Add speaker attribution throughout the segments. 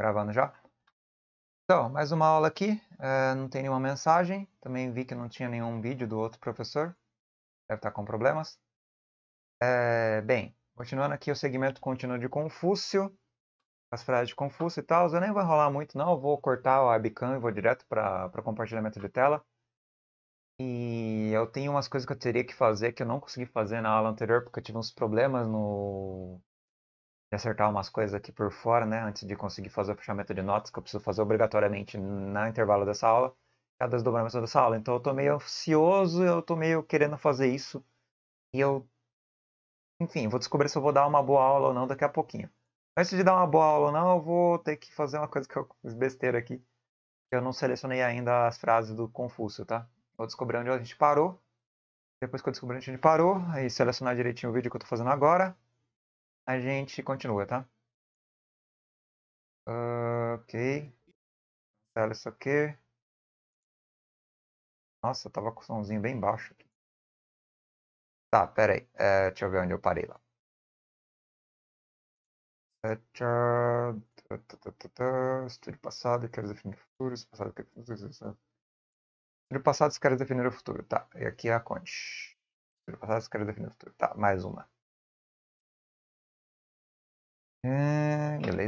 Speaker 1: Gravando já? Então, mais uma aula aqui. É, não tem nenhuma mensagem. Também vi que não tinha nenhum vídeo do outro professor. Deve estar tá com problemas. É, bem, continuando aqui o segmento contínuo de Confúcio. As frases de Confúcio e tal. Eu nem vou enrolar muito, não. Eu vou cortar o webcam e vou direto para compartilhamento de tela. E eu tenho umas coisas que eu teria que fazer que eu não consegui fazer na aula anterior porque eu tive uns problemas no de acertar umas coisas aqui por fora, né, antes de conseguir fazer o fechamento de notas, que eu preciso fazer obrigatoriamente na intervalo dessa aula, cada desdobramento dessa aula. Então eu tô meio ansioso, eu tô meio querendo fazer isso, e eu, enfim, vou descobrir se eu vou dar uma boa aula ou não daqui a pouquinho. Antes de dar uma boa aula ou não, eu vou ter que fazer uma coisa que eu fiz besteira aqui. Eu não selecionei ainda as frases do Confúcio, tá? Vou descobrir onde a gente parou. Depois que eu descobrir onde a gente parou, aí selecionar direitinho o vídeo que eu tô fazendo agora a gente continua, tá? Uh, ok. Cancela isso aqui. Nossa, tava com o somzinho bem baixo aqui. Tá, pera aí. É, deixa eu ver onde eu parei lá. É, Estúdio passado, eu quero definir o futuro. Estudo passado, eu quero definir o futuro. passado, quero definir o futuro. Tá, e aqui é a conte. Estúdio passado, eu quero definir o futuro. Tá, mais uma.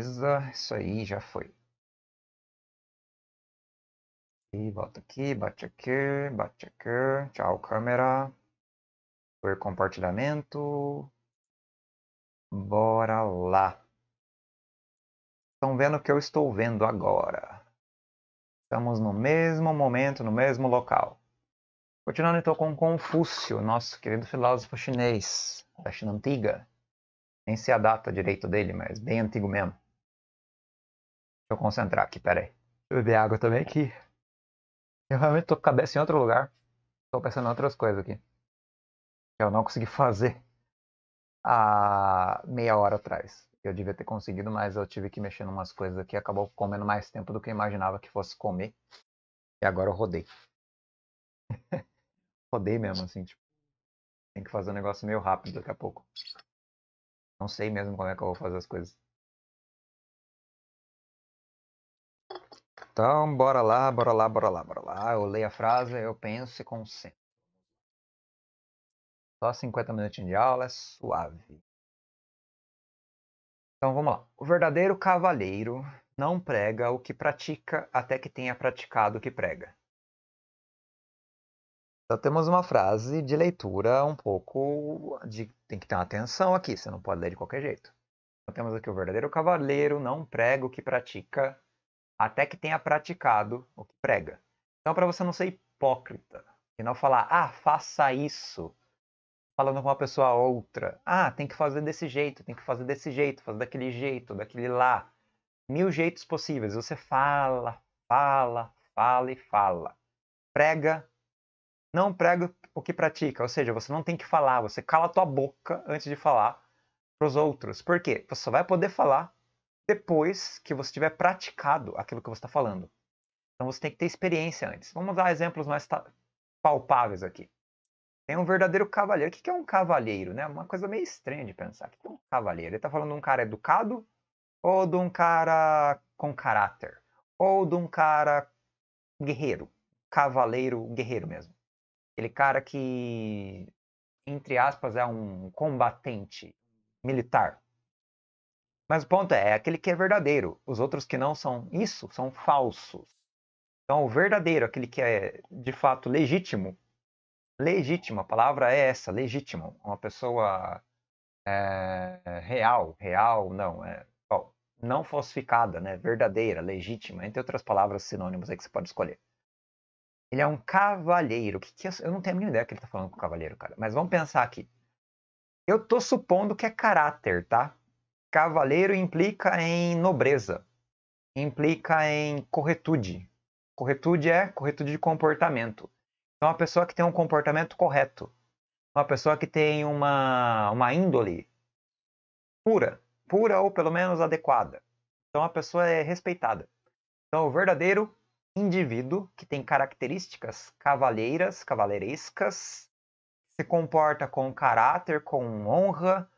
Speaker 1: Beleza, isso aí já foi. E volta aqui, bate aqui, bate aqui. Tchau, câmera. Por compartilhamento. Bora lá. Estão vendo o que eu estou vendo agora. Estamos no mesmo momento, no mesmo local. Continuando então com Confúcio, nosso querido filósofo chinês da China antiga. Nem sei a data direito dele, mas bem antigo mesmo eu concentrar aqui, pera aí. Deixa eu beber água também que eu realmente tô com a cabeça em outro lugar. Tô pensando em outras coisas aqui. Que eu não consegui fazer há meia hora atrás. Eu devia ter conseguido, mas eu tive que mexer em umas coisas aqui. Acabou comendo mais tempo do que eu imaginava que fosse comer. E agora eu rodei. rodei mesmo, assim, tipo. Tem que fazer um negócio meio rápido daqui a pouco. Não sei mesmo como é que eu vou fazer as coisas. Então, bora lá, bora lá, bora lá, bora lá. Eu leio a frase, eu penso e consento. Só 50 minutinhos de aula, é suave. Então vamos lá. O verdadeiro cavaleiro não prega o que pratica até que tenha praticado o que prega. Então temos uma frase de leitura um pouco de tem que ter uma atenção aqui, você não pode ler de qualquer jeito. Então temos aqui o verdadeiro cavaleiro não prega o que pratica até que tenha praticado o que prega. Então, para você não ser hipócrita e não falar, ah, faça isso, falando com uma pessoa outra, ah, tem que fazer desse jeito, tem que fazer desse jeito, fazer daquele jeito, daquele lá. Mil jeitos possíveis. Você fala, fala, fala e fala. Prega, não prega o que pratica. Ou seja, você não tem que falar, você cala a tua boca antes de falar para os outros. Por quê? Você só vai poder falar depois que você tiver praticado aquilo que você está falando. Então você tem que ter experiência antes. Vamos dar exemplos mais palpáveis aqui. Tem um verdadeiro cavalheiro. O que é um cavalheiro? Né? Uma coisa meio estranha de pensar. O que é um cavalheiro? Ele está falando de um cara educado ou de um cara com caráter? Ou de um cara guerreiro? Cavaleiro guerreiro mesmo. Aquele cara que, entre aspas, é um combatente militar. Mas o ponto é, é aquele que é verdadeiro. Os outros que não são isso são falsos. Então, o verdadeiro, aquele que é de fato legítimo, legítimo, a palavra é essa, legítimo, uma pessoa é, real, real, não, é, bom, não falsificada, né, verdadeira, legítima, entre outras palavras sinônimos aí que você pode escolher. Ele é um cavalheiro. Que que é, eu não tenho a mínima ideia que ele está falando com o cavalheiro, cara. Mas vamos pensar aqui. Eu estou supondo que é caráter, tá? Cavaleiro implica em nobreza, implica em corretude. Corretude é corretude de comportamento. Então, uma pessoa que tem um comportamento correto, uma pessoa que tem uma, uma índole pura, pura ou pelo menos adequada. Então, a pessoa é respeitada. Então, o verdadeiro indivíduo que tem características cavaleiras, cavaleirescas, se comporta com caráter, com honra,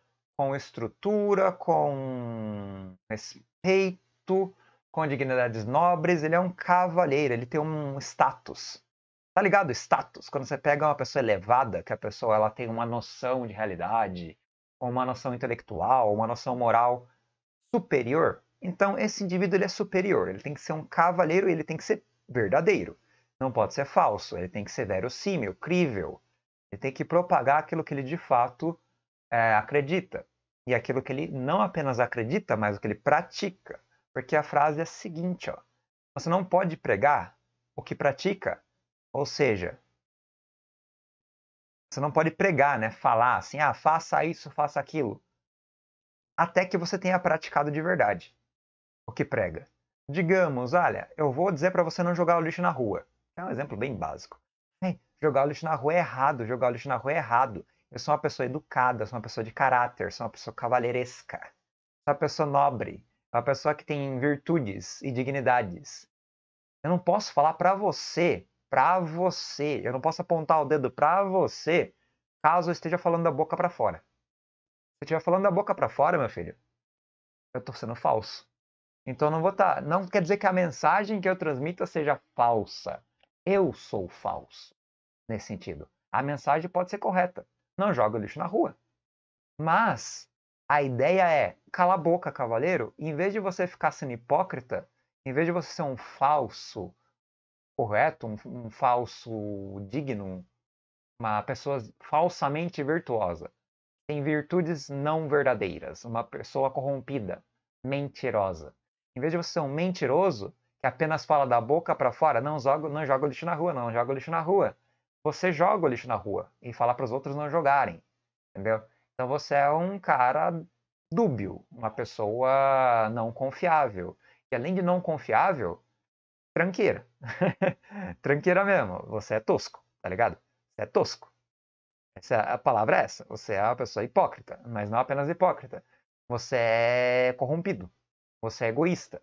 Speaker 1: com estrutura, com respeito, com dignidades nobres. Ele é um cavalheiro, ele tem um status. Tá ligado? Status. Quando você pega uma pessoa elevada, que a pessoa ela tem uma noção de realidade, uma noção intelectual, uma noção moral superior, então esse indivíduo ele é superior. Ele tem que ser um e ele tem que ser verdadeiro. Não pode ser falso, ele tem que ser verossímil, crível. Ele tem que propagar aquilo que ele de fato é, acredita e aquilo que ele não apenas acredita, mas o que ele pratica. Porque a frase é a seguinte: ó, você não pode pregar o que pratica. Ou seja, você não pode pregar, né? Falar assim, ah, faça isso, faça aquilo. Até que você tenha praticado de verdade o que prega. Digamos, olha, eu vou dizer para você não jogar o lixo na rua. É um exemplo bem básico. jogar o lixo na rua é errado, jogar o lixo na rua é errado. Eu sou uma pessoa educada, sou uma pessoa de caráter, sou uma pessoa cavalheiresca, sou uma pessoa nobre, uma pessoa que tem virtudes e dignidades. Eu não posso falar para você, para você, eu não posso apontar o dedo para você, caso eu esteja falando da boca para fora. Se eu estiver falando da boca para fora, meu filho, eu tô sendo falso. Então não vou estar, tá... não quer dizer que a mensagem que eu transmita seja falsa. Eu sou falso nesse sentido. A mensagem pode ser correta não joga lixo na rua. Mas a ideia é, cala a boca, cavaleiro, em vez de você ficar sendo hipócrita, em vez de você ser um falso correto, um, um falso digno, uma pessoa falsamente virtuosa, tem virtudes não verdadeiras, uma pessoa corrompida, mentirosa. Em vez de você ser um mentiroso, que apenas fala da boca para fora, não joga, não joga lixo na rua, não joga lixo na rua você joga o lixo na rua e falar para os outros não jogarem, entendeu? Então você é um cara dúbio, uma pessoa não confiável. E além de não confiável, tranqueira. tranqueira mesmo. Você é tosco, tá ligado? Você é tosco. Essa, a palavra é essa. Você é uma pessoa hipócrita, mas não apenas hipócrita. Você é corrompido. Você é egoísta.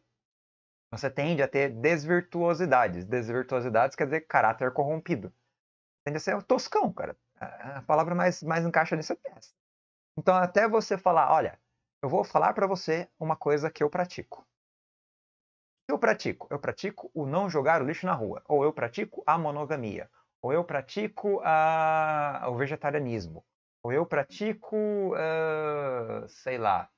Speaker 1: Você tende a ter desvirtuosidades. Desvirtuosidades quer dizer caráter corrompido tende a ser é toscão, cara. A palavra mais, mais encaixa nisso é Então, até você falar, olha, eu vou falar para você uma coisa que eu pratico. Eu pratico, eu pratico o não jogar o lixo na rua, ou eu pratico a monogamia, ou eu pratico a... o vegetarianismo, ou eu pratico, uh, sei lá,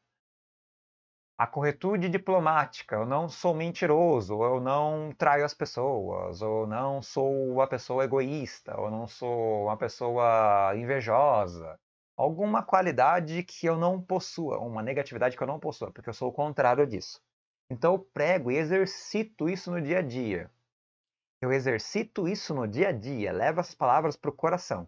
Speaker 1: a corretude diplomática, eu não sou mentiroso, eu não traio as pessoas, eu não sou uma pessoa egoísta, eu não sou uma pessoa invejosa. Alguma qualidade que eu não possua, uma negatividade que eu não possua, porque eu sou o contrário disso. Então eu prego e exercito isso no dia a dia. Eu exercito isso no dia a dia, leva as palavras para o coração.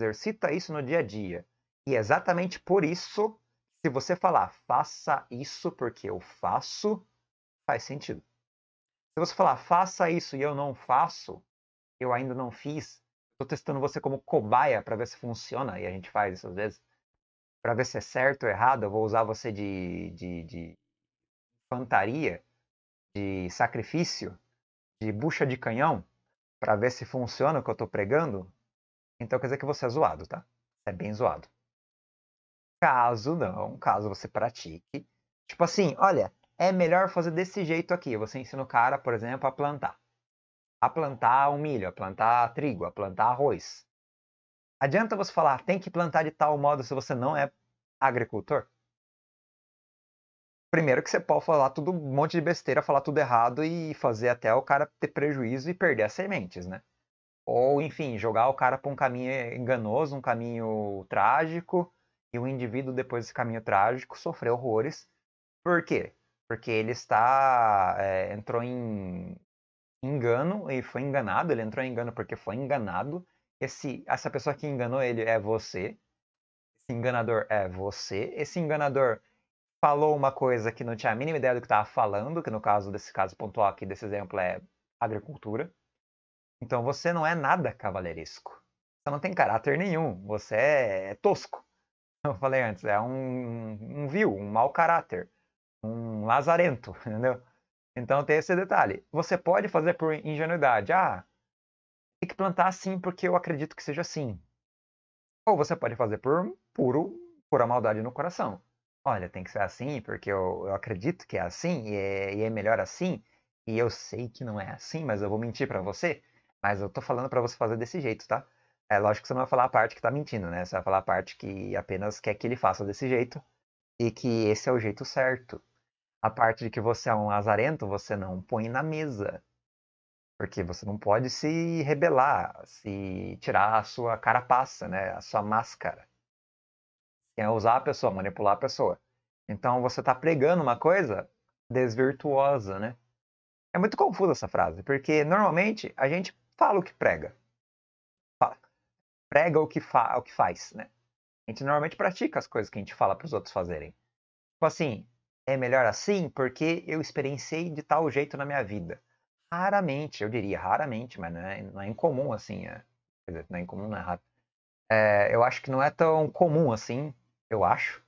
Speaker 1: Exercita isso no dia a dia. E é exatamente por isso se você falar faça isso porque eu faço, faz sentido. Se você falar faça isso e eu não faço, eu ainda não fiz, estou testando você como cobaia para ver se funciona, e a gente faz isso às vezes, para ver se é certo ou errado, eu vou usar você de, de, de infantaria, de sacrifício, de bucha de canhão, para ver se funciona o que eu estou pregando, então quer dizer que você é zoado, tá? É bem zoado. Caso não, caso você pratique. Tipo assim, olha, é melhor fazer desse jeito aqui. Você ensina o cara, por exemplo, a plantar. A plantar o milho, a plantar trigo, a plantar arroz. Adianta você falar, tem que plantar de tal modo se você não é agricultor? Primeiro que você pode falar tudo, um monte de besteira, falar tudo errado e fazer até o cara ter prejuízo e perder as sementes, né? Ou, enfim, jogar o cara para um caminho enganoso, um caminho trágico, e o indivíduo, depois desse caminho trágico, sofreu horrores. Por quê? Porque ele está é, entrou em engano e foi enganado. Ele entrou em engano porque foi enganado. Esse, essa pessoa que enganou ele é você. Esse enganador é você. Esse enganador falou uma coisa que não tinha a mínima ideia do que estava falando, que no caso desse caso pontual aqui, desse exemplo, é agricultura. Então você não é nada cavaleiresco. Você não tem caráter nenhum. Você é, é tosco. eu falei antes, é um, um vil, um mau caráter, um lazarento, entendeu? Então tem esse detalhe. Você pode fazer por ingenuidade. Ah, tem que plantar assim porque eu acredito que seja assim. Ou você pode fazer por puro, pura maldade no coração. Olha, tem que ser assim porque eu, eu acredito que é assim e é, e é melhor assim. E eu sei que não é assim, mas eu vou mentir para você. Mas eu tô falando para você fazer desse jeito, tá? É lógico que você não vai falar a parte que tá mentindo, né? Você vai falar a parte que apenas quer que ele faça desse jeito e que esse é o jeito certo. A parte de que você é um lazarento, você não põe na mesa. Porque você não pode se rebelar, se tirar a sua carapaça, né? A sua máscara. É usar a pessoa, manipular a pessoa. Então você tá pregando uma coisa desvirtuosa, né? É muito confusa essa frase, porque normalmente a gente fala o que prega prega o que, fa o que faz, né? A gente normalmente pratica as coisas que a gente fala para os outros fazerem. Tipo assim, é melhor assim porque eu experienciei de tal jeito na minha vida. Raramente, eu diria, raramente, mas não é, não é incomum assim. É, quer dizer, não é incomum, não é rápido. É, eu acho que não é tão comum assim, eu acho.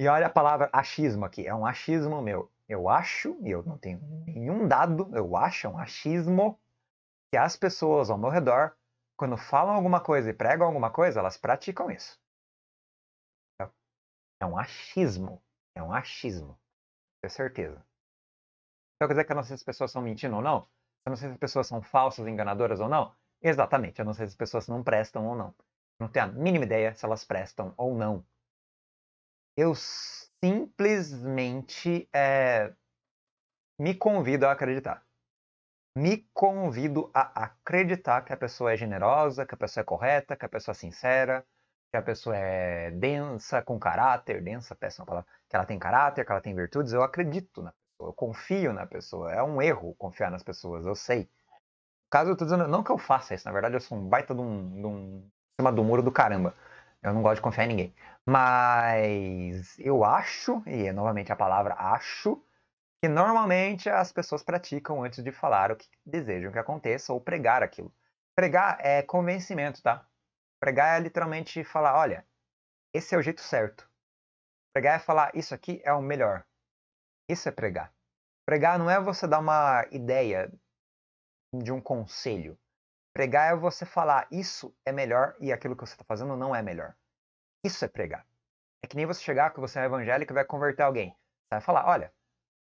Speaker 1: E olha a palavra achismo aqui, é um achismo meu. Eu acho, e eu não tenho nenhum dado, eu acho, é um achismo que as pessoas ao meu redor, quando falam alguma coisa e pregam alguma coisa, elas praticam isso. É um achismo. É um achismo. Tenho certeza. Então quer dizer que eu não sei se as pessoas estão mentindo ou não? Eu não sei se as pessoas são falsas, enganadoras ou não? Exatamente. Eu não sei se as pessoas não prestam ou não. não tenho a mínima ideia se elas prestam ou não. Eu simplesmente é, me convido a acreditar me convido a acreditar que a pessoa é generosa, que a pessoa é correta, que a pessoa é sincera, que a pessoa é densa, com caráter, densa, péssima palavra, que ela tem caráter, que ela tem virtudes, eu acredito na pessoa, eu confio na pessoa. É um erro confiar nas pessoas, eu sei. Caso eu tô dizendo, não que eu faça isso, na verdade eu sou um baita de um, de um cima do muro do caramba. Eu não gosto de confiar em ninguém. Mas eu acho, e é novamente a palavra acho, que normalmente as pessoas praticam antes de falar o que desejam que aconteça ou pregar aquilo. Pregar é convencimento, tá? Pregar é literalmente falar, olha, esse é o jeito certo. Pregar é falar, isso aqui é o melhor. Isso é pregar. Pregar não é você dar uma ideia de um conselho. Pregar é você falar, isso é melhor e aquilo que você está fazendo não é melhor. Isso é pregar. É que nem você chegar que você é evangélico e vai converter alguém. Você vai falar, olha,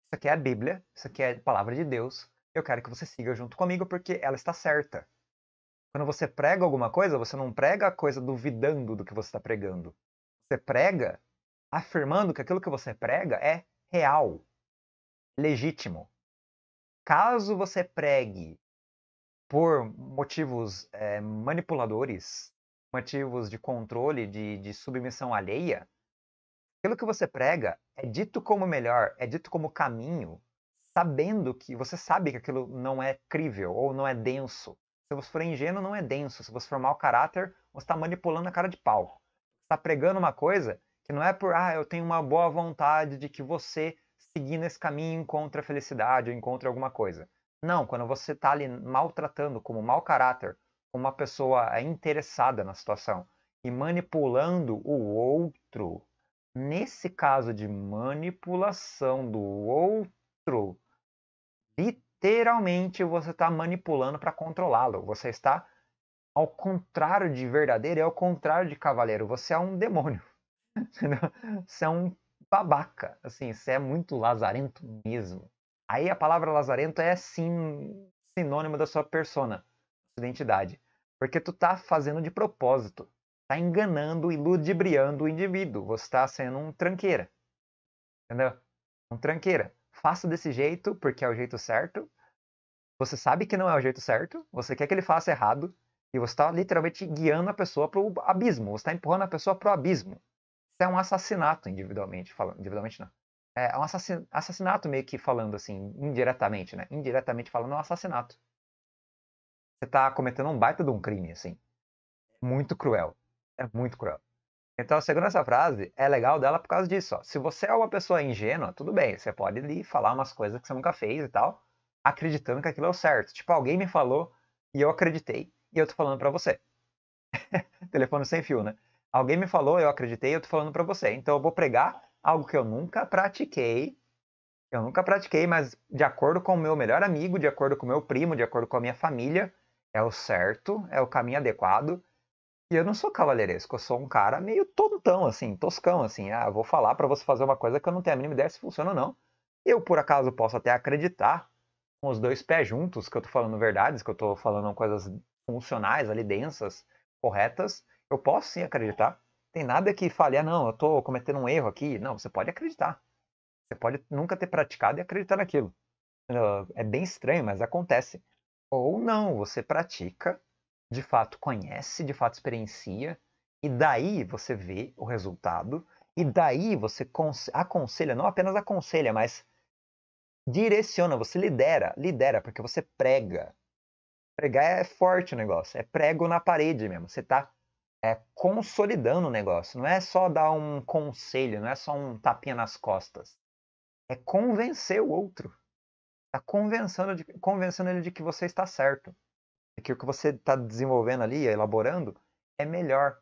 Speaker 1: isso aqui é a Bíblia, isso aqui é a palavra de Deus. Eu quero que você siga junto comigo porque ela está certa. Quando você prega alguma coisa, você não prega a coisa duvidando do que você está pregando. Você prega afirmando que aquilo que você prega é real, legítimo. Caso você pregue por motivos é, manipuladores, motivos de controle, de, de submissão alheia, aquilo que você prega é dito como melhor, é dito como caminho, sabendo que você sabe que aquilo não é crível ou não é denso. Se você for ingênuo, não é denso. Se você for mau caráter, você está manipulando a cara de pau. Está pregando uma coisa que não é por, ah, eu tenho uma boa vontade de que você, seguindo esse caminho, encontre a felicidade ou encontre alguma coisa. Não, quando você está ali maltratando como mau caráter, uma pessoa interessada na situação e manipulando o outro, Nesse caso de manipulação do outro, literalmente você está manipulando para controlá-lo. Você está ao contrário de verdadeiro, é ao contrário de cavaleiro. Você é um demônio. você é um babaca. Assim, você é muito lazarento mesmo. Aí a palavra lazarento é sim sinônimo da sua persona, da sua identidade. Porque tu tá fazendo de propósito está enganando e ludibriando o indivíduo. Você está sendo um tranqueira. Entendeu? Um tranqueira. Faça desse jeito porque é o jeito certo. Você sabe que não é o jeito certo. Você quer que ele faça errado. E você está literalmente guiando a pessoa para o abismo. Você está empurrando a pessoa para o abismo. Isso é um assassinato individualmente falando. Individualmente não. É, é um assassinato meio que falando assim, indiretamente, né? Indiretamente falando, é um assassinato. Você está cometendo um baita de um crime, assim. Muito cruel é muito cruel. Então, segundo essa frase, é legal dela por causa disso. Ó. Se você é uma pessoa ingênua, tudo bem, você pode lhe falar umas coisas que você nunca fez e tal, acreditando que aquilo é o certo. Tipo, alguém me falou e eu acreditei, e eu tô falando para você. Telefone sem fio, né? Alguém me falou, eu acreditei, eu tô falando para você. Então, eu vou pregar algo que eu nunca pratiquei. Eu nunca pratiquei, mas de acordo com o meu melhor amigo, de acordo com o meu primo, de acordo com a minha família, é o certo, é o caminho adequado e eu não sou cavalheiresco, eu sou um cara meio tontão, assim, toscão, assim. Ah, vou falar para você fazer uma coisa que eu não tenho a mínima ideia se funciona ou não. Eu, por acaso, posso até acreditar, com os dois pés juntos, que eu tô falando verdades, que eu tô falando coisas funcionais ali, densas, corretas. Eu posso sim acreditar. Tem nada que fale, ah, não, eu tô cometendo um erro aqui. Não, você pode acreditar. Você pode nunca ter praticado e acreditar naquilo. É bem estranho, mas acontece. Ou não, você pratica de fato conhece, de fato experiencia, e daí você vê o resultado, e daí você aconselha, não apenas aconselha, mas direciona, você lidera, lidera, porque você prega. Pregar é forte o negócio, é prego na parede mesmo, você está é, consolidando o negócio, não é só dar um conselho, não é só um tapinha nas costas, é convencer o outro, está convencendo, convencendo ele de que você está certo. É que o que você está desenvolvendo ali, elaborando, é melhor.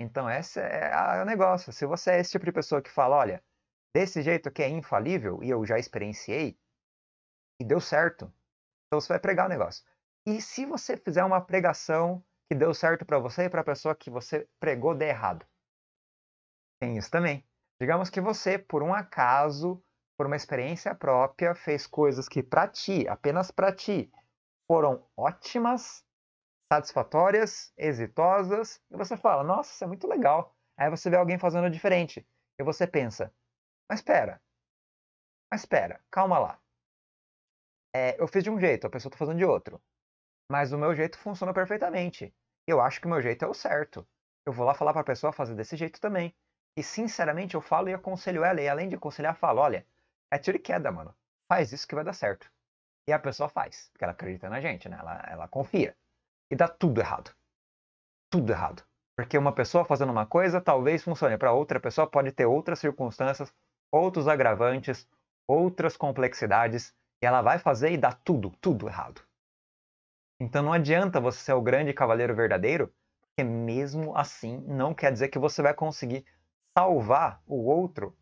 Speaker 1: Então, esse é, é, o negócio. Se você é esse tipo de pessoa que fala, olha, desse jeito que é infalível, e eu já experienciei, e deu certo, então você vai pregar o negócio. E se você fizer uma pregação que deu certo para você e para a pessoa que você pregou der errado? Tem isso também. Digamos que você, por um acaso, por uma experiência própria, fez coisas que para ti, apenas para ti, foram ótimas, satisfatórias, exitosas, e você fala, nossa, isso é muito legal. Aí você vê alguém fazendo diferente, e você pensa, mas espera, mas espera, calma lá. É, eu fiz de um jeito, a pessoa está fazendo de outro. Mas o meu jeito funciona perfeitamente. Eu acho que o meu jeito é o certo. Eu vou lá falar para a pessoa fazer desse jeito também. E sinceramente eu falo e aconselho ela, e além de aconselhar, falo, olha, é tiro e queda, mano. Faz isso que vai dar certo. E a pessoa faz, porque ela acredita na gente, né? Ela, ela confia. E dá tudo errado. Tudo errado. Porque uma pessoa fazendo uma coisa talvez funcione, para outra pessoa pode ter outras circunstâncias, outros agravantes, outras complexidades, e ela vai fazer e dá tudo, tudo errado. Então não adianta você ser o grande cavaleiro verdadeiro, porque mesmo assim não quer dizer que você vai conseguir salvar o outro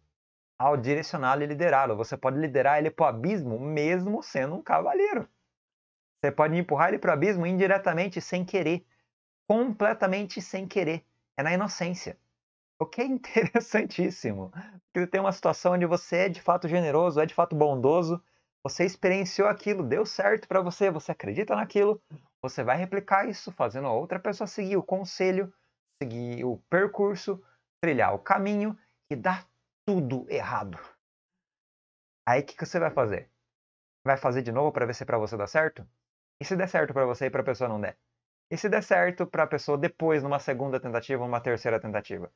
Speaker 1: ao direcioná-lo e liderá-lo. Você pode liderar ele para o abismo mesmo sendo um cavaleiro. Você pode empurrar ele para o abismo indiretamente, sem querer. Completamente sem querer. É na inocência. O que é interessantíssimo. Porque tem uma situação onde você é de fato generoso, é de fato bondoso, você experienciou aquilo, deu certo para você, você acredita naquilo, você vai replicar isso fazendo a outra pessoa seguir o conselho, seguir o percurso, trilhar o caminho e dar tudo errado. Aí o que, que você vai fazer? Vai fazer de novo para ver se para você dá certo? E se der certo para você e para a pessoa não der? E se der certo para a pessoa depois, numa segunda tentativa, numa terceira tentativa?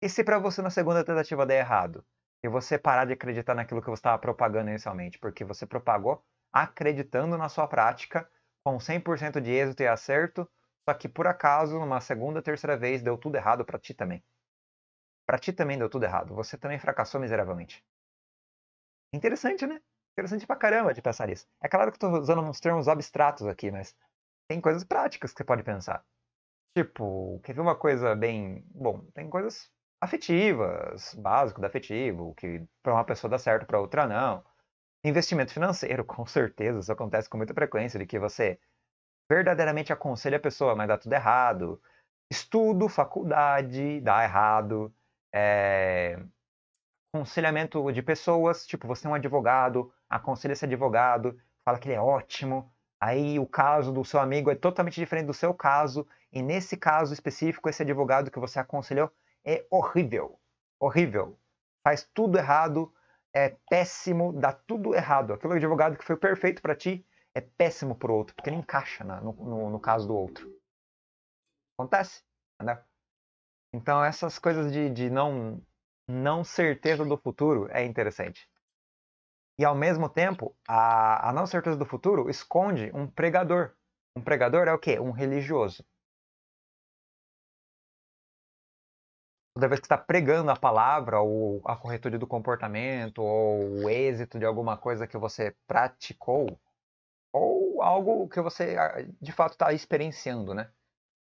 Speaker 1: E se para você na segunda tentativa der errado? E você parar de acreditar naquilo que você estava propagando inicialmente, porque você propagou acreditando na sua prática, com 100% de êxito e acerto, só que por acaso, numa segunda, terceira vez, deu tudo errado para ti também. Para ti também deu tudo errado. Você também fracassou miseravelmente. Interessante, né? Interessante pra caramba de pensar isso. É claro que eu tô usando uns termos abstratos aqui, mas tem coisas práticas que você pode pensar. Tipo, quer ver uma coisa bem. Bom, tem coisas afetivas, básico do afetivo, que para uma pessoa dá certo, para outra não. Investimento financeiro, com certeza, isso acontece com muita frequência, de que você verdadeiramente aconselha a pessoa, mas dá tudo errado. Estudo, faculdade, dá errado é, aconselhamento de pessoas, tipo, você é um advogado, aconselha esse advogado, fala que ele é ótimo, aí o caso do seu amigo é totalmente diferente do seu caso, e nesse caso específico, esse advogado que você aconselhou é horrível, horrível, faz tudo errado, é péssimo, dá tudo errado. Aquele advogado que foi perfeito para ti é péssimo pro outro, porque não encaixa no, no, no caso do outro. Acontece, né? Então essas coisas de, de não, não certeza do futuro é interessante. E ao mesmo tempo, a, a não certeza do futuro esconde um pregador. Um pregador é o quê? Um religioso. toda vez que está pregando a palavra ou a corretude do comportamento ou o êxito de alguma coisa que você praticou ou algo que você ah, de fato está experienciando, né?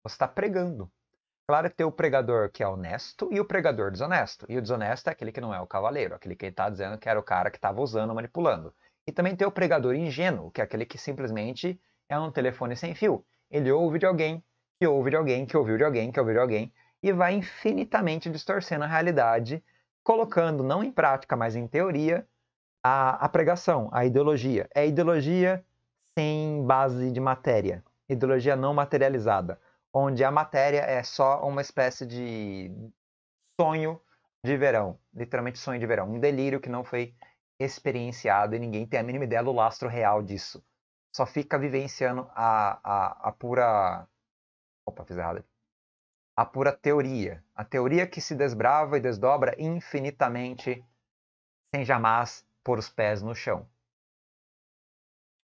Speaker 1: Você está pregando. Claro, tem o pregador que é honesto e o pregador desonesto. E o desonesto é aquele que não é o cavaleiro, aquele que está dizendo que era o cara que estava usando, manipulando. E também tem o pregador ingênuo, que é aquele que simplesmente é um telefone sem fio. Ele ouve de alguém, que ouve de alguém, que ouviu de alguém, que ouviu de alguém, e vai infinitamente distorcendo a realidade, colocando não em prática, mas em teoria, a, a pregação, a ideologia. É ideologia sem base de matéria, ideologia não materializada onde a matéria é só uma espécie de sonho de verão, literalmente sonho de verão, um delírio que não foi experienciado e ninguém tem a mínima ideia do lastro real disso. Só fica vivenciando a, a, a pura. Opa, fiz errado. A pura teoria. A teoria que se desbrava e desdobra infinitamente sem jamais pôr os pés no chão.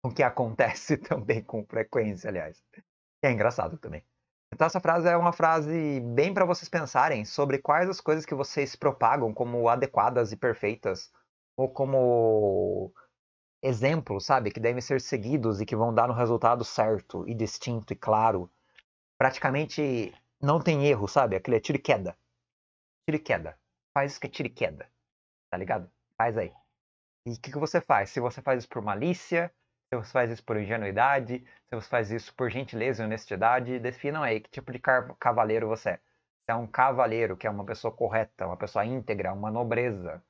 Speaker 1: O que acontece também com frequência, aliás. É engraçado também. Então essa frase é uma frase bem para vocês pensarem sobre quais as coisas que vocês propagam como adequadas e perfeitas ou como exemplos, sabe, que devem ser seguidos e que vão dar um resultado certo e distinto e claro. Praticamente não tem erro, sabe? Aquele é tiro e queda. Tiro e queda. Faz isso que é tiro e queda. Tá ligado? Faz aí. E o que, que você faz? Se você faz isso por malícia, se você faz isso por ingenuidade, se você faz isso por gentileza e honestidade, definam aí que tipo de cavaleiro você é. Se é um cavaleiro, que é uma pessoa correta, uma pessoa íntegra, uma nobreza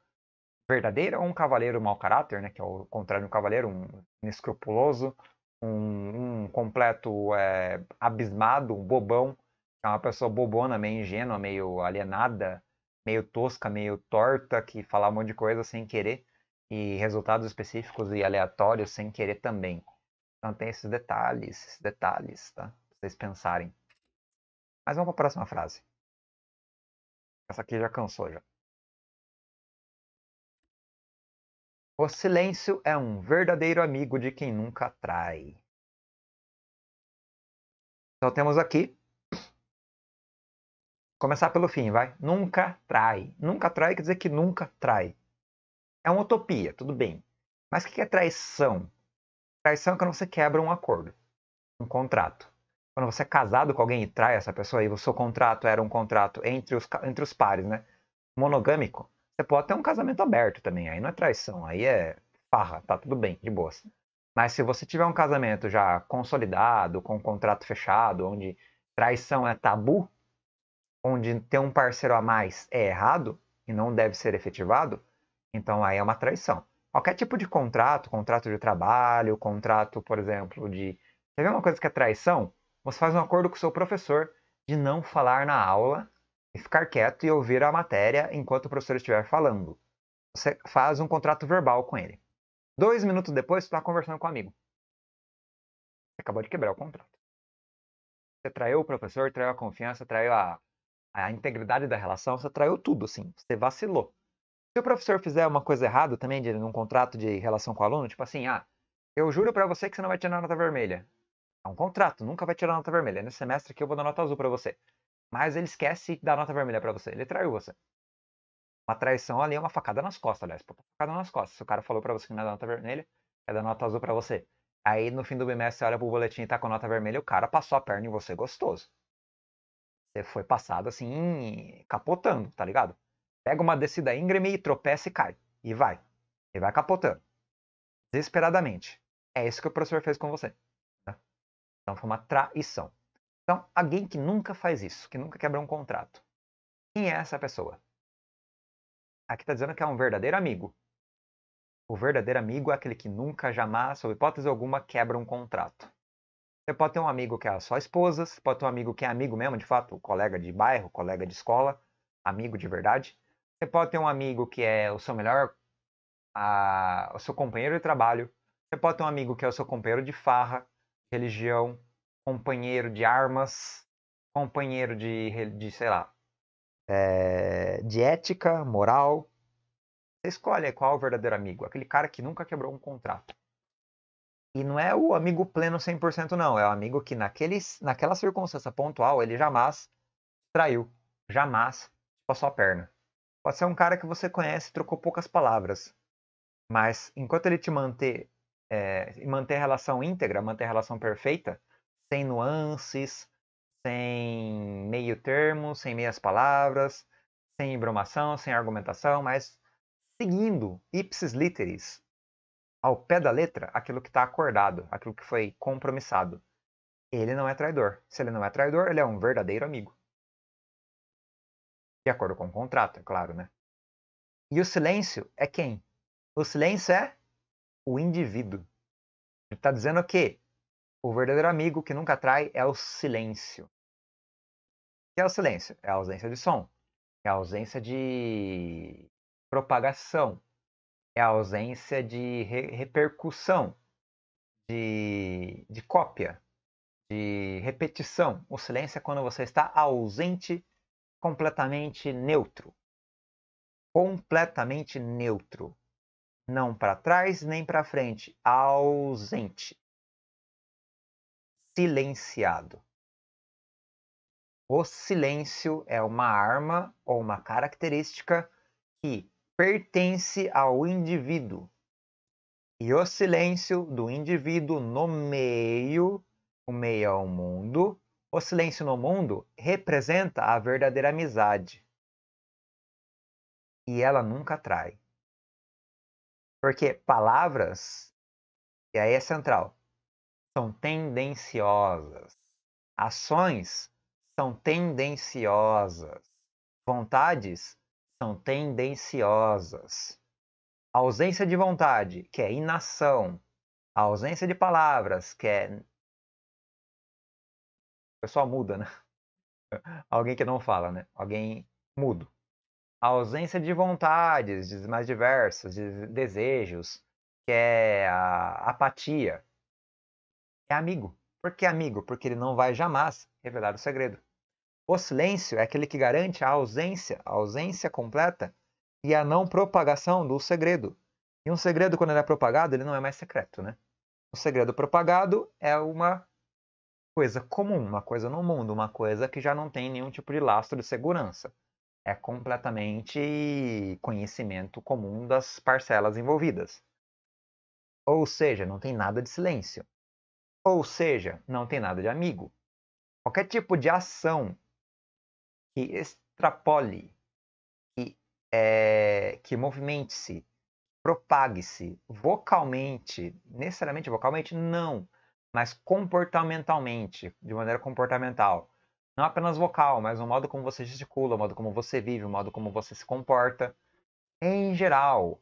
Speaker 1: verdadeira, ou um cavaleiro mau caráter, né, que é o contrário de um cavaleiro, um inescrupuloso, um, um completo é, abismado, um bobão, que é uma pessoa bobona, meio ingênua, meio alienada, meio tosca, meio torta, que fala um monte de coisa sem querer e resultados específicos e aleatórios sem querer também. Então tem esses detalhes, esses detalhes, tá? Pra vocês pensarem. Mas vamos para a próxima frase. Essa aqui já cansou já. O silêncio é um verdadeiro amigo de quem nunca trai. Então temos aqui. Começar pelo fim, vai. Nunca trai. Nunca trai quer dizer que nunca trai é uma utopia, tudo bem. Mas o que é traição? Traição é quando você quebra um acordo, um contrato. Quando você é casado com alguém e trai essa pessoa e o seu contrato era um contrato entre os, entre os pares, né? Monogâmico. Você pode ter um casamento aberto também, aí não é traição, aí é farra, tá tudo bem, de boas. Mas se você tiver um casamento já consolidado, com um contrato fechado, onde traição é tabu, onde ter um parceiro a mais é errado e não deve ser efetivado, então aí é uma traição. Qualquer tipo de contrato, contrato de trabalho, contrato, por exemplo, de. Você vê uma coisa que é traição? Você faz um acordo com o seu professor de não falar na aula e ficar quieto e ouvir a matéria enquanto o professor estiver falando. Você faz um contrato verbal com ele. Dois minutos depois, você está conversando com o um amigo. Você acabou de quebrar o contrato. Você traiu o professor, traiu a confiança, traiu a, a integridade da relação, você traiu tudo, assim. Você vacilou. Se o professor fizer uma coisa errada também, de, num contrato de relação com o aluno, tipo assim, ah, eu juro para você que você não vai tirar nota vermelha. É um contrato, nunca vai tirar nota vermelha. É nesse semestre aqui eu vou dar nota azul para você. Mas ele esquece de dar nota vermelha para você. Ele traiu você. Uma traição ali é uma facada nas costas, aliás. Uma facada nas costas. Se o cara falou para você que não é da nota vermelha, é da nota azul para você. Aí no fim do bimestre você olha pro boletim e tá com nota vermelha, o cara passou a perna em você gostoso. Você foi passado assim, capotando, tá ligado? Pega uma descida íngreme e tropeça e cai. E vai. E vai capotando. Desesperadamente. É isso que o professor fez com você. Né? Então foi uma traição. Então, alguém que nunca faz isso, que nunca quebra um contrato. Quem é essa pessoa? Aqui está dizendo que é um verdadeiro amigo. O verdadeiro amigo é aquele que nunca, jamais, sob hipótese alguma, quebra um contrato. Você pode ter um amigo que é só esposa, você pode ter um amigo que é amigo mesmo, de fato, colega de bairro, colega de escola, amigo de verdade. Você pode ter um amigo que é o seu melhor, a, o seu companheiro de trabalho. Você pode ter um amigo que é o seu companheiro de farra, religião, companheiro de armas, companheiro de, de sei lá, é, de ética, moral. Você escolhe qual é o verdadeiro amigo, aquele cara que nunca quebrou um contrato. E não é o amigo pleno 100% não, é o amigo que naqueles, naquela circunstância pontual ele jamais traiu, jamais passou a perna. Pode ser um cara que você conhece, trocou poucas palavras. Mas enquanto ele te manter é, manter a relação íntegra, manter a relação perfeita, sem nuances, sem meio termo, sem meias palavras, sem embromação, sem argumentação, mas seguindo ipsis literis, ao pé da letra, aquilo que está acordado, aquilo que foi compromissado. Ele não é traidor. Se ele não é traidor, ele é um verdadeiro amigo. De acordo com o contrato, é claro, né? E o silêncio é quem? O silêncio é o indivíduo. Ele está dizendo que o verdadeiro amigo que nunca trai é o silêncio. O que é o silêncio? É a ausência de som, é a ausência de propagação, é a ausência de re repercussão, de, de cópia, de repetição. O silêncio é quando você está ausente completamente neutro. Completamente neutro. Não para trás nem para frente. Ausente. Silenciado. O silêncio é uma arma ou uma característica que pertence ao indivíduo. E o silêncio do indivíduo no meio, o meio ao mundo, o silêncio no mundo representa a verdadeira amizade. E ela nunca trai. Porque palavras, e aí é central, são tendenciosas. Ações são tendenciosas. Vontades são tendenciosas. A ausência de vontade, que é inação, a ausência de palavras, que é pessoa é muda, né? Alguém que não fala, né? Alguém mudo. A ausência de vontades mais diversas, de desejos, que é a apatia. É amigo. Por que amigo? Porque ele não vai jamais revelar o segredo. O silêncio é aquele que garante a ausência, a ausência completa e a não propagação do segredo. E um segredo, quando ele é propagado, ele não é mais secreto, né? O segredo propagado é uma coisa comum, uma coisa no mundo, uma coisa que já não tem nenhum tipo de lastro de segurança. É completamente conhecimento comum das parcelas envolvidas. Ou seja, não tem nada de silêncio. Ou seja, não tem nada de amigo. Qualquer tipo de ação que extrapole, que, é, que movimente-se, propague-se vocalmente, necessariamente vocalmente, não mas comportamentalmente, de maneira comportamental. Não apenas vocal, mas o modo como você gesticula, o modo como você vive, o modo como você se comporta. Em geral,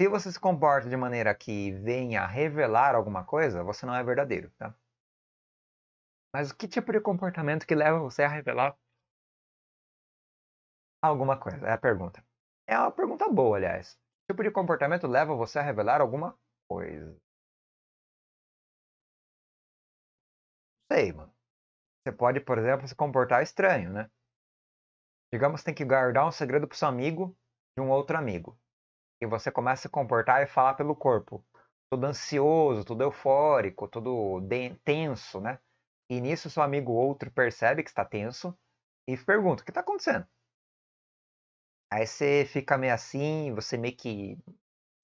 Speaker 1: se você se comporta de maneira que venha revelar alguma coisa, você não é verdadeiro, tá? Mas que tipo de comportamento que leva você a revelar alguma coisa? É a pergunta. É uma pergunta boa, aliás. Que tipo de comportamento leva você a revelar alguma coisa? sei, mano. Você pode, por exemplo, se comportar estranho, né? Digamos que tem que guardar um segredo pro seu amigo de um outro amigo. E você começa a se comportar e falar pelo corpo. Todo ansioso, todo eufórico, todo tenso, né? E nisso seu amigo outro percebe que está tenso e pergunta: o que está acontecendo? Aí você fica meio assim, você meio que,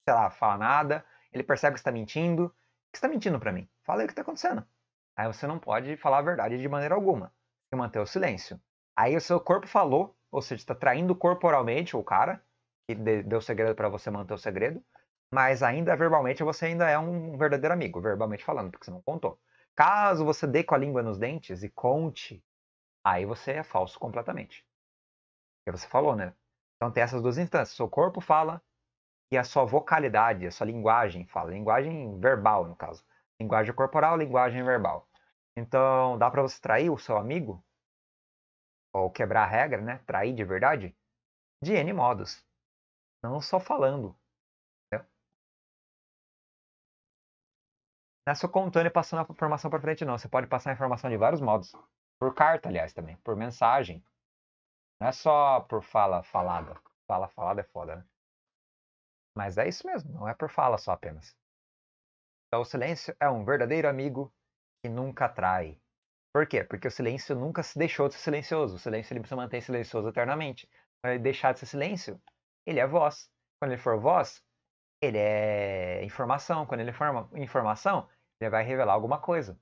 Speaker 1: sei lá, fala nada. Ele percebe que está mentindo. O que está mentindo para mim? Fala aí o que está acontecendo. Aí você não pode falar a verdade de maneira alguma. Tem que manter o silêncio. Aí o seu corpo falou, ou seja, está traindo corporalmente o cara, que deu segredo para você manter o segredo, mas ainda verbalmente você ainda é um verdadeiro amigo, verbalmente falando, porque você não contou. Caso você dê com a língua nos dentes e conte, aí você é falso completamente. Porque você falou, né? Então tem essas duas instâncias. Seu corpo fala e a sua vocalidade, a sua linguagem fala. Linguagem verbal, no caso linguagem corporal, linguagem verbal. Então, dá para você trair o seu amigo? Ou quebrar a regra, né? Trair de verdade? De N modos. Não só falando. Entendeu? Né? Não é só contando e passando a informação para frente, não. Você pode passar a informação de vários modos. Por carta, aliás, também. Por mensagem. Não é só por fala falada. Fala falada é foda, né? Mas é isso mesmo. Não é por fala só apenas. Então, o silêncio é um verdadeiro amigo que nunca trai. Por quê? Porque o silêncio nunca se deixou de ser silencioso. O silêncio ele se mantém silencioso eternamente. Quando deixar de ser silêncio, ele é voz. Quando ele for voz, ele é informação. Quando ele for informação, ele vai revelar alguma coisa.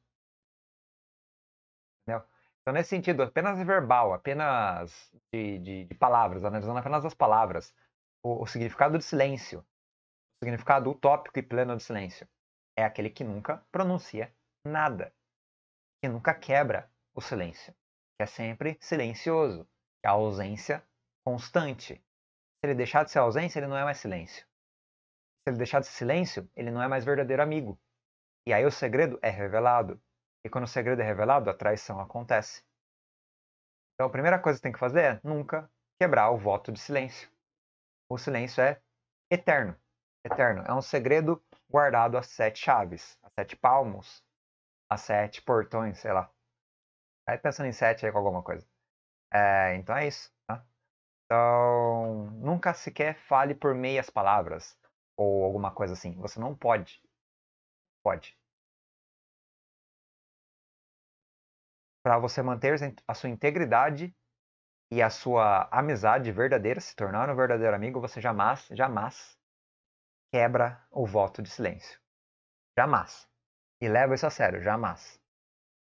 Speaker 1: Entendeu? Então, nesse sentido, apenas verbal, apenas de, de, de palavras, analisando apenas as palavras, o, o significado do silêncio, o significado utópico e pleno do silêncio é aquele que nunca pronuncia nada, que nunca quebra o silêncio, que é sempre silencioso, que é a ausência constante. Se ele deixar de ser ausência, ele não é mais silêncio. Se ele deixar de ser silêncio, ele não é mais verdadeiro amigo. E aí o segredo é revelado. E quando o segredo é revelado, a traição acontece. Então a primeira coisa que tem que fazer é nunca quebrar o voto de silêncio. O silêncio é eterno eterno. É um segredo guardado a sete chaves, a sete palmos, a sete portões, sei lá. Aí pensando em sete aí com alguma coisa. É, então é isso. Tá? Então, nunca sequer fale por meias palavras ou alguma coisa assim. Você não pode. Pode. Para você manter a sua integridade e a sua amizade verdadeira, se tornar um verdadeiro amigo, você jamais, jamais quebra o voto de silêncio. Jamais. E leva isso a sério, jamais.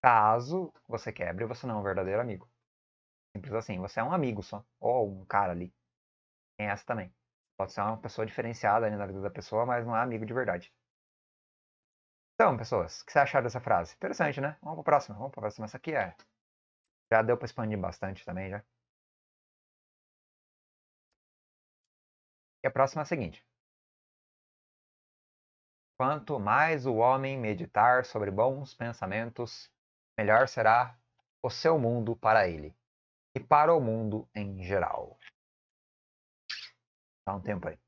Speaker 1: Caso você quebre, você não é um verdadeiro amigo. Simples assim, você é um amigo só. Ou um cara ali. Tem essa também. Pode ser uma pessoa diferenciada ali na vida da pessoa, mas não é amigo de verdade. Então, pessoas, o que você acharam dessa frase? Interessante, né? Vamos para próxima. Vamos para próxima. Essa aqui é. Já deu para expandir bastante também, já. E a próxima é a seguinte. Quanto mais o homem meditar sobre bons pensamentos, melhor será o seu mundo para ele e para o mundo em geral. Dá um tempo aí.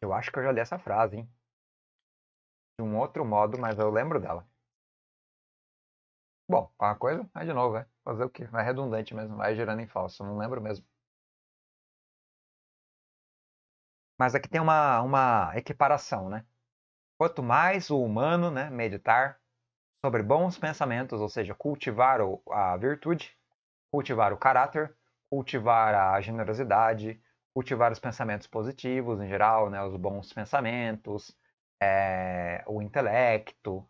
Speaker 1: Eu acho que eu já li essa frase, hein? De um outro modo, mas eu lembro dela. Bom, a coisa é de novo, é fazer o quê? É redundante mesmo, vai girando em falso, não lembro mesmo. Mas aqui tem uma, uma equiparação, né? Quanto mais o humano né, meditar sobre bons pensamentos, ou seja, cultivar a virtude, cultivar o caráter, cultivar a generosidade, cultivar os pensamentos positivos em geral, né, os bons pensamentos, é, o intelecto,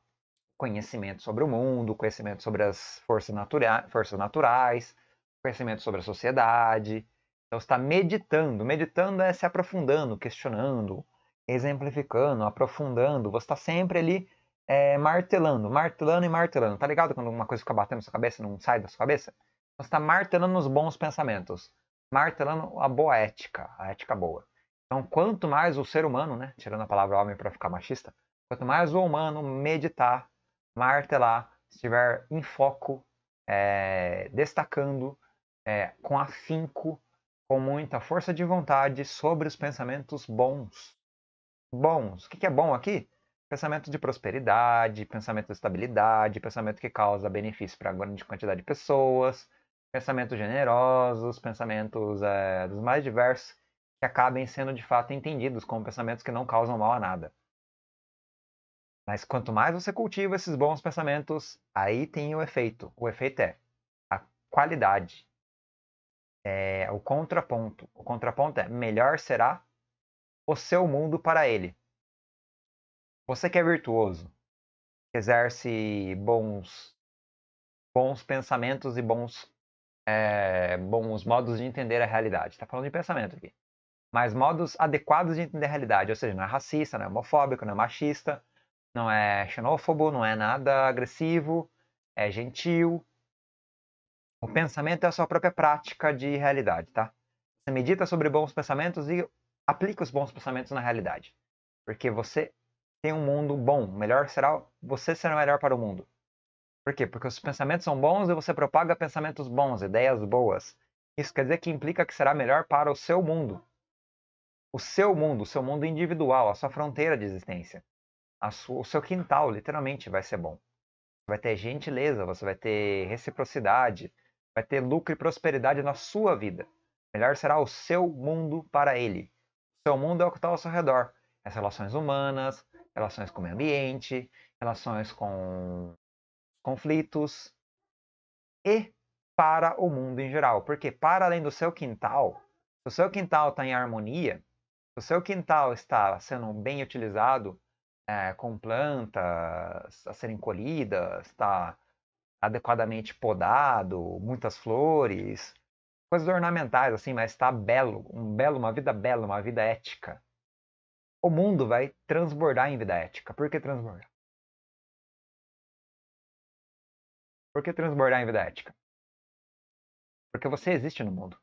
Speaker 1: conhecimento sobre o mundo, conhecimento sobre as forças, natura forças naturais, conhecimento sobre a sociedade. Então está meditando. Meditando é se aprofundando, questionando, exemplificando, aprofundando. Você está sempre ali é, martelando, martelando e martelando. Tá ligado quando uma coisa fica batendo na sua cabeça e não sai da sua cabeça? Então, você está martelando os bons pensamentos, martelando a boa ética, a ética boa. Então, quanto mais o ser humano, né, tirando a palavra homem para ficar machista, quanto mais o humano meditar, martelar, estiver em foco, é, destacando é, com afinco, com muita força de vontade sobre os pensamentos bons. Bons. O que é bom aqui? Pensamento de prosperidade, pensamento de estabilidade, pensamento que causa benefício para grande quantidade de pessoas, pensamentos generosos, pensamentos é, dos mais diversos que acabem sendo de fato entendidos como pensamentos que não causam mal a nada. Mas quanto mais você cultiva esses bons pensamentos, aí tem o efeito. O efeito é a qualidade, é o contraponto. O contraponto é melhor será o seu mundo para ele. Você que é virtuoso, que exerce bons, bons pensamentos e bons, é, bons modos de entender a realidade. Está falando de pensamento aqui. Mas modos adequados de entender a realidade, ou seja, não é racista, não é homofóbico, não é machista não é xenófobo, não é nada agressivo, é gentil. O pensamento é a sua própria prática de realidade, tá? Você medita sobre bons pensamentos e aplica os bons pensamentos na realidade. Porque você tem um mundo bom, melhor será, você será melhor para o mundo. Por quê? Porque os pensamentos são bons e você propaga pensamentos bons, ideias boas. Isso quer dizer que implica que será melhor para o seu mundo. O seu mundo, o seu mundo individual, a sua fronteira de existência sua, o seu quintal, literalmente, vai ser bom. Vai ter gentileza, você vai ter reciprocidade, vai ter lucro e prosperidade na sua vida. Melhor será o seu mundo para ele. O seu mundo é o que está ao seu redor. As relações humanas, relações com o meio ambiente, relações com conflitos e para o mundo em geral. Porque para além do seu quintal, se o seu quintal está em harmonia, se o seu quintal está sendo bem utilizado, é, com plantas a serem colhidas, está adequadamente podado, muitas flores, coisas ornamentais assim, mas está belo, um belo, uma vida bela, uma vida ética. O mundo vai transbordar em vida ética. Por que transbordar? Por que transbordar em vida ética? Porque você existe no mundo.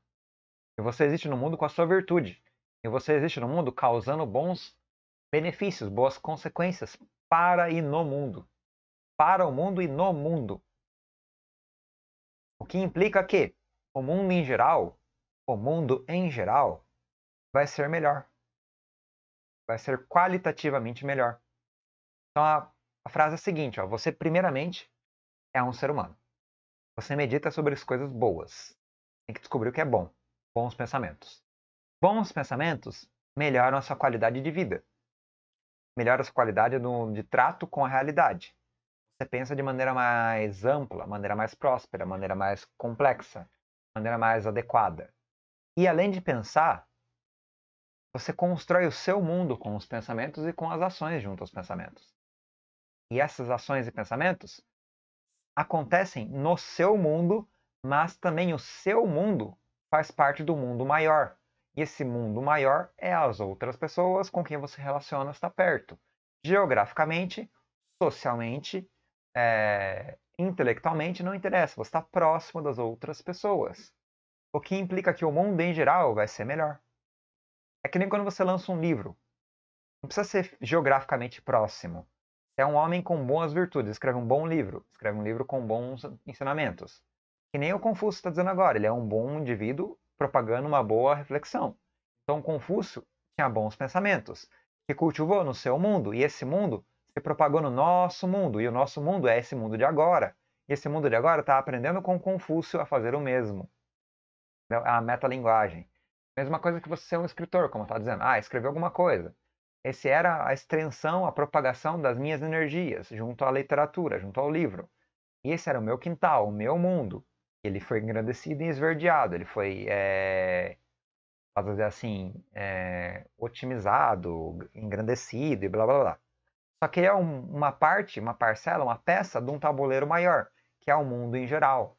Speaker 1: E você existe no mundo com a sua virtude. E você existe no mundo causando bons benefícios, boas consequências para e no mundo. Para o mundo e no mundo. O que implica que o mundo em geral, o mundo em geral, vai ser melhor. Vai ser qualitativamente melhor. Então a, a frase é a seguinte: ó, você, primeiramente, é um ser humano. Você medita sobre as coisas boas. Tem que descobrir o que é bom. Bons pensamentos. Bons pensamentos melhoram a sua qualidade de vida melhora a sua qualidade de trato com a realidade. Você pensa de maneira mais ampla, maneira mais próspera, maneira mais complexa, maneira mais adequada. E além de pensar, você constrói o seu mundo com os pensamentos e com as ações junto aos pensamentos. E essas ações e pensamentos acontecem no seu mundo, mas também o seu mundo faz parte do mundo maior, e esse mundo maior é as outras pessoas com quem você relaciona está perto, geograficamente, socialmente, é, intelectualmente, não interessa, você está próximo das outras pessoas. O que implica que o mundo em geral vai ser melhor. É que nem quando você lança um livro. Não precisa ser geograficamente próximo. É um homem com boas virtudes, escreve um bom livro, escreve um livro com bons ensinamentos. Que nem o Confúcio está dizendo agora, ele é um bom indivíduo propagando uma boa reflexão. Então Confúcio tinha bons pensamentos, que cultivou no seu mundo, e esse mundo se propagou no nosso mundo, e o nosso mundo é esse mundo de agora. E esse mundo de agora está aprendendo com Confúcio a fazer o mesmo. É a metalinguagem. Mesma coisa que você ser um escritor, como está dizendo. Ah, escreveu alguma coisa. Esse era a extensão, a propagação das minhas energias, junto à literatura, junto ao livro. E esse era o meu quintal, o meu mundo ele foi engrandecido e esverdeado, ele foi, é, vamos dizer assim, é, otimizado, engrandecido e blá blá blá. Só que ele é um, uma parte, uma parcela, uma peça de um tabuleiro maior, que é o mundo em geral.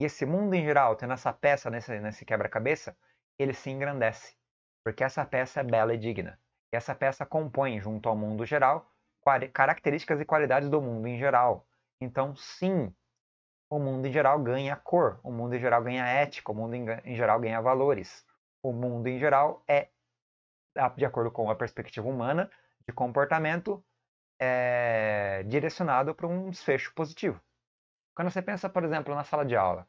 Speaker 1: E esse mundo em geral, tendo essa peça nesse, nesse quebra-cabeça, ele se engrandece, porque essa peça é bela e digna. E essa peça compõe, junto ao mundo geral, características e qualidades do mundo em geral. Então, sim, o mundo em geral ganha cor, o mundo em geral ganha ética, o mundo em geral ganha valores. O mundo em geral é, de acordo com a perspectiva humana de comportamento, é direcionado para um desfecho positivo. Quando você pensa, por exemplo, na sala de aula,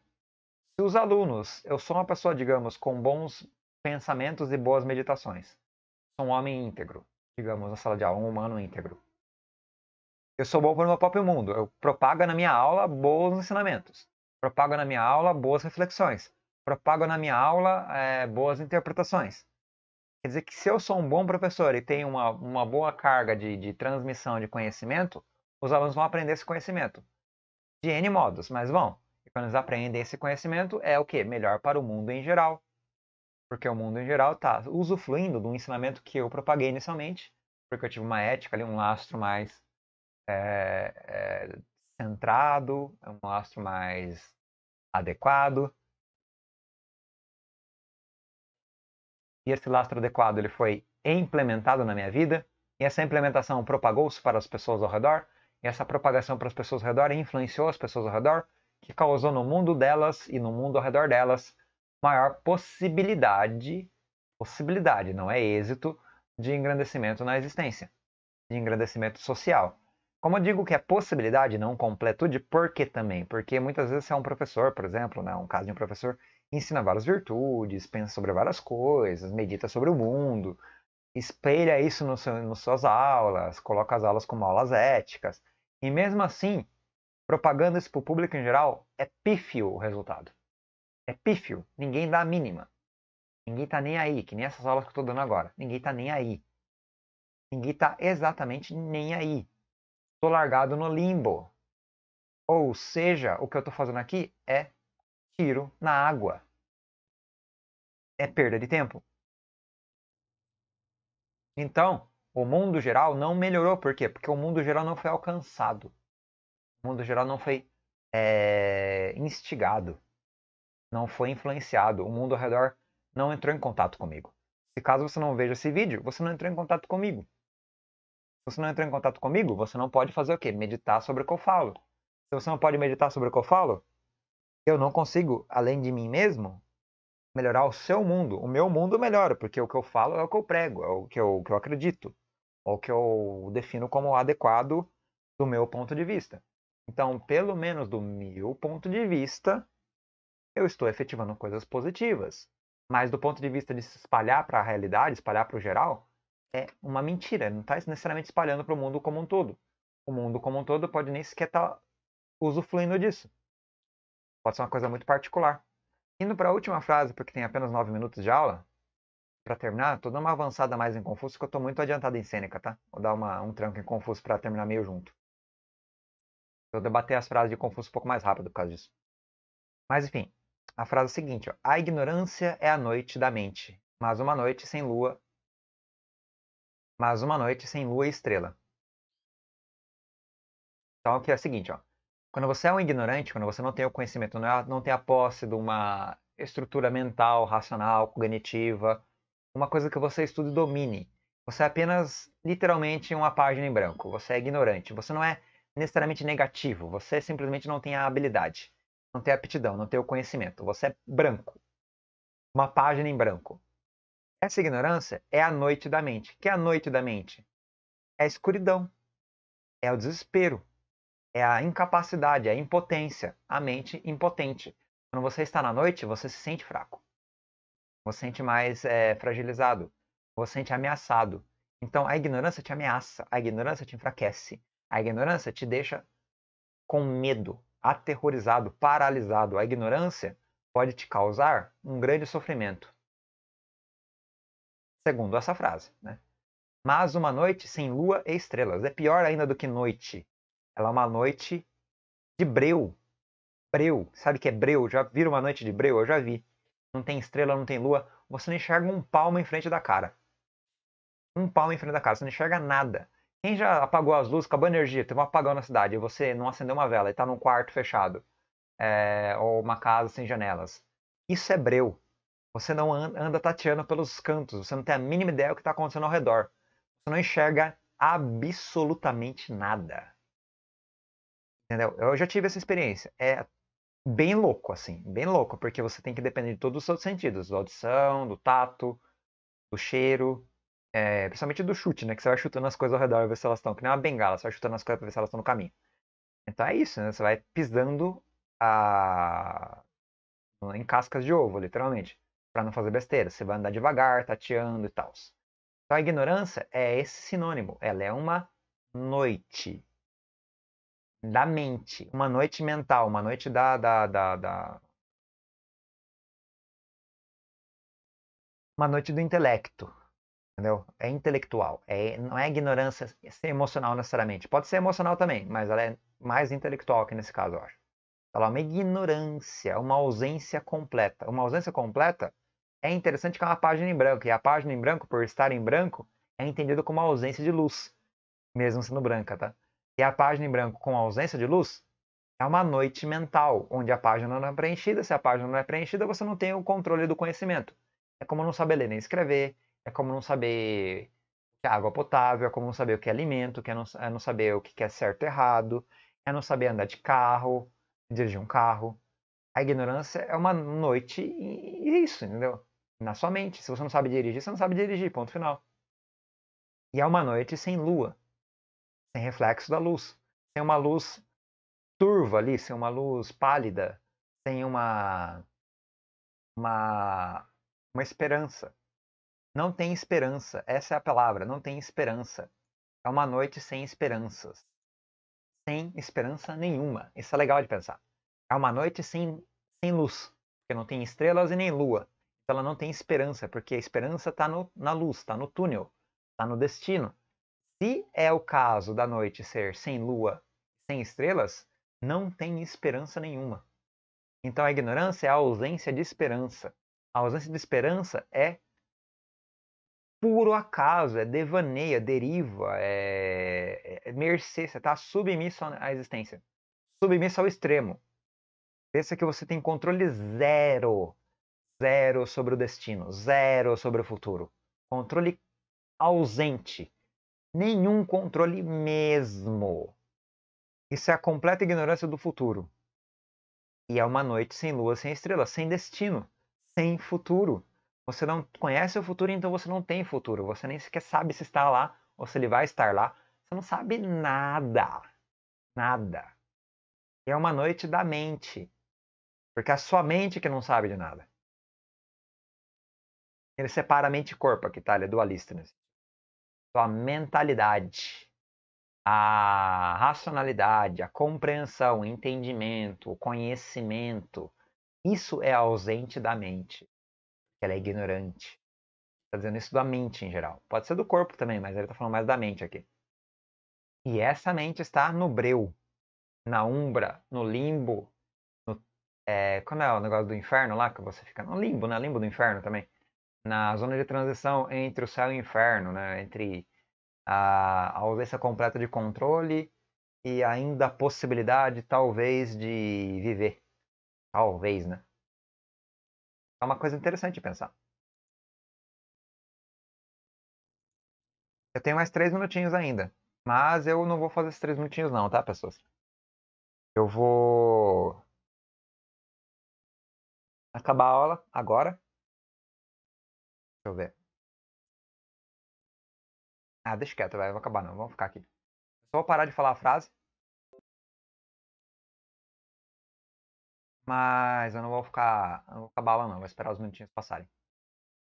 Speaker 1: se os alunos, eu sou uma pessoa, digamos, com bons pensamentos e boas meditações, sou um homem íntegro, digamos, na sala de aula, um humano íntegro eu sou bom para o meu próprio mundo. Eu propago na minha aula bons ensinamentos. Propago na minha aula boas reflexões. Propago na minha aula é, boas interpretações. Quer dizer que se eu sou um bom professor e tenho uma, uma boa carga de, de transmissão de conhecimento, os alunos vão aprender esse conhecimento. De N modos, mas vão. E quando eles aprendem esse conhecimento, é o que? Melhor para o mundo em geral. Porque o mundo em geral está usufruindo do ensinamento que eu propaguei inicialmente, porque eu tive uma ética ali, um lastro mais é, é centrado, é um astro mais adequado. E esse lastro adequado ele foi implementado na minha vida, e essa implementação propagou-se para as pessoas ao redor, e essa propagação para as pessoas ao redor influenciou as pessoas ao redor, que causou no mundo delas e no mundo ao redor delas maior possibilidade, possibilidade, não é êxito, de engrandecimento na existência, de engrandecimento social. Como eu digo que é possibilidade, não completude, por que também? Porque muitas vezes você é um professor, por exemplo, né? um caso de um professor ensina várias virtudes, pensa sobre várias coisas, medita sobre o mundo, espelha isso no seu, nas suas aulas, coloca as aulas como aulas éticas. E mesmo assim, propagando isso para o público em geral, é pífio o resultado. É pífio. Ninguém dá a mínima. Ninguém está nem aí, que nem essas aulas que eu estou dando agora. Ninguém está nem aí. Ninguém está exatamente nem aí. Tô largado no limbo. Ou seja, o que eu tô fazendo aqui é tiro na água. É perda de tempo. Então, o mundo geral não melhorou. Por quê? Porque o mundo geral não foi alcançado. O mundo geral não foi é, instigado. Não foi influenciado. O mundo ao redor não entrou em contato comigo. Se caso você não veja esse vídeo, você não entrou em contato comigo você não entrou em contato comigo, você não pode fazer o quê? Meditar sobre o que eu falo. Se você não pode meditar sobre o que eu falo, eu não consigo, além de mim mesmo, melhorar o seu mundo. O meu mundo melhora, porque o que eu falo é o que eu prego, é o que eu, que eu acredito, ou que eu defino como adequado do meu ponto de vista. Então, pelo menos do meu ponto de vista, eu estou efetivando coisas positivas. Mas do ponto de vista de se espalhar para a realidade, espalhar para o geral, é uma mentira, não está necessariamente espalhando para o mundo como um todo. O mundo como um todo pode nem sequer estar tá usufruindo disso. Pode ser uma coisa muito particular. Indo para a última frase, porque tem apenas nove minutos de aula, para terminar, estou dando uma avançada mais em Confúcio, que eu estou muito adiantado em Sêneca, tá? Vou dar uma, um tranco em Confúcio para terminar meio junto. Eu debater as frases de Confúcio um pouco mais rápido por causa disso. Mas enfim, a frase é a seguinte: ó, A ignorância é a noite da mente, mas uma noite sem lua mas uma noite sem lua e estrela. Então, que é o seguinte, ó. Quando você é um ignorante, quando você não tem o conhecimento, não é tem a posse de uma estrutura mental, racional, cognitiva, uma coisa que você estude e domine. Você é apenas, literalmente, uma página em branco. Você é ignorante. Você não é necessariamente negativo. Você simplesmente não tem a habilidade, não tem a aptidão, não tem o conhecimento. Você é branco. Uma página em branco. Essa ignorância é a noite da mente. O que é a noite da mente? É a escuridão, é o desespero, é a incapacidade, é a impotência, a mente impotente. Quando você está na noite, você se sente fraco, você sente mais é, fragilizado, você sente ameaçado. Então a ignorância te ameaça, a ignorância te enfraquece, a ignorância te deixa com medo, aterrorizado, paralisado. A ignorância pode te causar um grande sofrimento segundo essa frase. Né? Mas uma noite sem lua e estrelas. É pior ainda do que noite. Ela é uma noite de breu. Breu. Sabe que é breu? Já viram uma noite de breu? Eu já vi. Não tem estrela, não tem lua. Você não enxerga um palmo em frente da cara. Um palmo em frente da cara. Você não enxerga nada. Quem já apagou as luzes, acabou a energia, teve um apagão na cidade e você não acendeu uma vela e está num quarto fechado. É, ou uma casa sem janelas. Isso é breu. Você não anda tateando pelos cantos, você não tem a mínima ideia do que está acontecendo ao redor. Você não enxerga absolutamente nada. Entendeu? Eu já tive essa experiência. É bem louco, assim, bem louco, porque você tem que depender de todos os seus sentidos, da audição, do tato, do cheiro, é, principalmente do chute, né? Que você vai chutando as coisas ao redor para ver se elas estão. Que nem uma bengala, você vai chutando as coisas para ver se elas estão no caminho. Então é isso, né? Você vai pisando a... em cascas de ovo, literalmente para não fazer besteira. Você vai andar devagar, tateando e tal. Então a ignorância é esse sinônimo. Ela é uma noite da mente, uma noite mental, uma noite da, da, da, da... uma noite do intelecto, entendeu? É intelectual, é, não é ignorância é emocional necessariamente. Pode ser emocional também, mas ela é mais intelectual que nesse caso, eu acho. Ela é uma ignorância, é uma ausência completa. Uma ausência completa é interessante que é uma página em branco. E a página em branco, por estar em branco, é entendida como ausência de luz, mesmo sendo branca, tá? E a página em branco com ausência de luz é uma noite mental, onde a página não é preenchida. Se a página não é preenchida, você não tem o controle do conhecimento. É como não saber ler nem escrever, é como não saber o que é água potável, é como não saber o que é alimento, que é, não, é não saber o que é certo e errado, é não saber andar de carro, dirigir um carro. A ignorância é uma noite e é isso, entendeu? na sua mente. Se você não sabe dirigir, você não sabe dirigir, ponto final. E é uma noite sem lua, sem reflexo da luz, sem uma luz turva ali, sem uma luz pálida, sem uma uma uma esperança. Não tem esperança, essa é a palavra, não tem esperança. É uma noite sem esperanças. Sem esperança nenhuma. Isso é legal de pensar. É uma noite sem, sem luz, porque não tem estrelas e nem lua ela não tem esperança, porque a esperança está na luz, está no túnel, está no destino. Se é o caso da noite ser sem lua, sem estrelas, não tem esperança nenhuma. Então a ignorância é a ausência de esperança. A ausência de esperança é puro acaso, é devaneio, é deriva, é, é, é mercê, você está submisso à existência, submisso ao extremo. Pensa que você tem controle zero zero sobre o destino, zero sobre o futuro. Controle ausente. Nenhum controle mesmo. Isso é a completa ignorância do futuro. E é uma noite sem lua, sem estrela, sem destino, sem futuro. Você não conhece o futuro, então você não tem futuro. Você nem sequer sabe se está lá ou se ele vai estar lá. Você não sabe nada. Nada. E é uma noite da mente. Porque é a sua mente que não sabe de nada. Ele separa mente e corpo aqui, tá? Ele é dualista. Né? Então, a mentalidade, a racionalidade, a compreensão, o entendimento, o conhecimento, isso é ausente da mente. Ela é ignorante. Está dizendo isso da mente em geral. Pode ser do corpo também, mas ele está falando mais da mente aqui. E essa mente está no breu, na umbra, no limbo. No, é, como é o negócio do inferno lá que você fica? No limbo, né? Limbo do inferno também na zona de transição entre o céu e o inferno, né? entre a ausência completa de controle e ainda a possibilidade, talvez, de viver. Talvez, né? É uma coisa interessante de pensar. Eu tenho mais três minutinhos ainda. Mas eu não vou fazer esses três minutinhos não, tá, pessoas? Eu vou acabar a aula agora. Deixa eu ver. Ah, deixa quieto, vai acabar não. Vamos ficar aqui. É só vou parar de falar a frase. Mas eu não vou ficar. Eu não vou acabar lá não. Vou esperar os minutinhos passarem.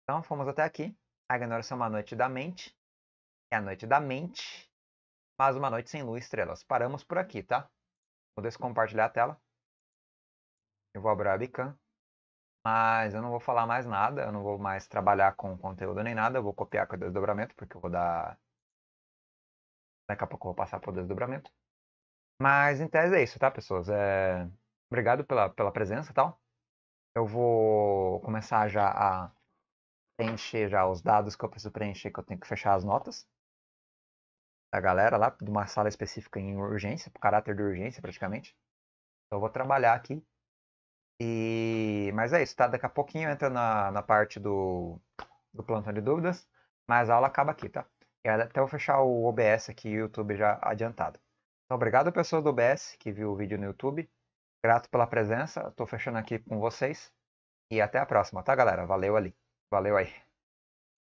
Speaker 1: Então fomos até aqui. Agnora é uma noite da mente. É a noite da mente. Mas uma noite sem lua e estrelas. Paramos por aqui, tá? Vou descompartilhar a tela. Eu vou abrir a webcam. Mas eu não vou falar mais nada, eu não vou mais trabalhar com conteúdo nem nada, eu vou copiar com o desdobramento, porque eu vou dar. Daqui a pouco eu vou passar por desdobramento. Mas em tese é isso, tá, pessoas? É... Obrigado pela, pela presença e tal. Eu vou começar já a preencher já os dados que eu preciso preencher, que eu tenho que fechar as notas da galera lá, de uma sala específica em urgência, por caráter de urgência praticamente. Então eu vou trabalhar aqui e, mas é isso, tá? Daqui a pouquinho entra na, na parte do, do plantão de dúvidas, mas a aula acaba aqui, tá? E até eu fechar o OBS aqui, e o YouTube já adiantado. Então, obrigado pessoas do OBS que viu o vídeo no YouTube. Grato pela presença. Estou fechando aqui com vocês. E até a próxima, tá, galera? Valeu ali. Valeu aí.